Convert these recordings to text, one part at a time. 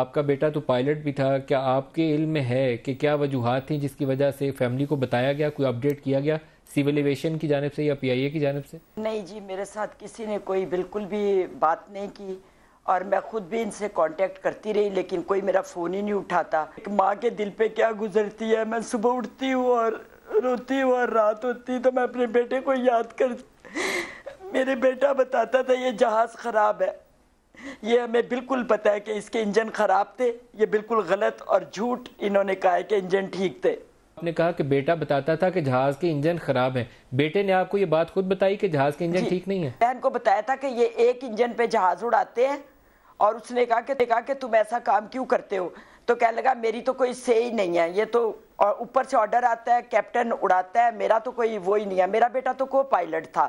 आपका बेटा तो पायलट भी था क्या आपके इल्म में है कि क्या वजूहत थी जिसकी वजह से फैमिली को बताया गया कोई अपडेट किया गया सिविल एवेशन की जानब से या पीआईए की जानब से नहीं जी मेरे साथ किसी ने कोई बिल्कुल भी बात नहीं की और मैं खुद भी इनसे कांटेक्ट करती रही लेकिन कोई मेरा फ़ोन ही नहीं उठाता माँ के दिल पे क्या गुजरती है मैं सुबह उठती हूँ और रोती हूँ और रात होती तो मैं अपने बेटे को याद कर मेरे बेटा बताता था ये जहाज़ ख़राब है ये हमें बिल्कुल पता है कि इसके इंजन ख़राब थे ये बिल्कुल गलत और झूठ इन्होंने कहा है कि इंजन ठीक थे आपने कहा कि बेटा बताता था कि जहाज के इंजन खराब है बेटे ने आपको ये बात खुद बताई कि जहाज के इंजन ठीक नहीं है बहन को बताया था कि ये एक इंजन पे जहाज उड़ाते हैं और उसने कहा कि कहा कि तुम ऐसा काम क्यों करते हो तो कह लगा मेरी तो कोई से ही नहीं है ये तो ऊपर से ऑर्डर आता है कैप्टन उड़ाता है मेरा तो कोई वो ही नहीं है मेरा बेटा तो को पायलट था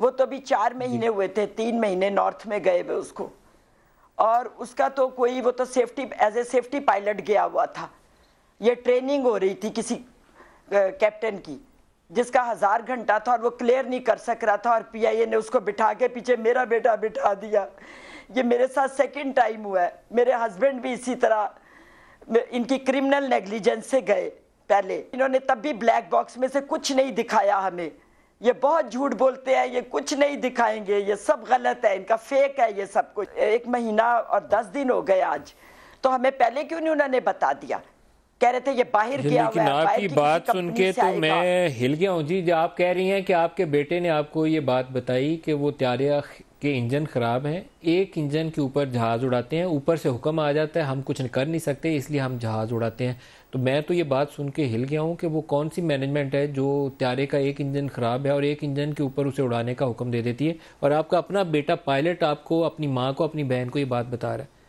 वो तो अभी चार महीने हुए थे तीन महीने नॉर्थ में गए हुए उसको और उसका तो कोई वो तो safety as a safety pilot गया हुआ था ये ट्रेनिंग हो रही थी किसी कैप्टन की जिसका हज़ार घंटा था और वो क्लियर नहीं कर सक रहा था और पीआईए ने उसको बिठा के पीछे मेरा बेटा बिठा दिया ये मेरे साथ सेकंड टाइम हुआ है मेरे हस्बैंड भी इसी तरह इनकी क्रिमिनल नेग्लिजेंस से गए पहले इन्होंने तब भी ब्लैक बॉक्स में से कुछ नहीं दिखाया हमें ये बहुत झूठ बोलते हैं ये कुछ नहीं दिखाएंगे ये सब गलत है इनका फेक है ये सब कुछ एक महीना और दस दिन हो गए आज तो हमें पहले क्यों नहीं उन्होंने बता दिया कह रहे थे ये बाहर गया लेकिन आपकी बात सुन के तो मैं हिल गया हूँ जी जो आप कह रही हैं कि आपके बेटे ने आपको ये बात बताई कि वो त्यारिया के इंजन ख़राब हैं एक इंजन के ऊपर जहाज़ उड़ाते हैं ऊपर से हुक्म आ जाता है हम कुछ कर नहीं सकते इसलिए हम जहाज़ उड़ाते हैं तो मैं तो ये बात सुन के हिल गया हूँ कि वो कौन सी मैनेजमेंट है जो त्यारे का एक इंजन ख़राब है और एक इंजन के ऊपर उसे उड़ाने का हुक्म दे देती है और आपका अपना बेटा पायलट आपको अपनी माँ को अपनी बहन को ये बात बता रहा है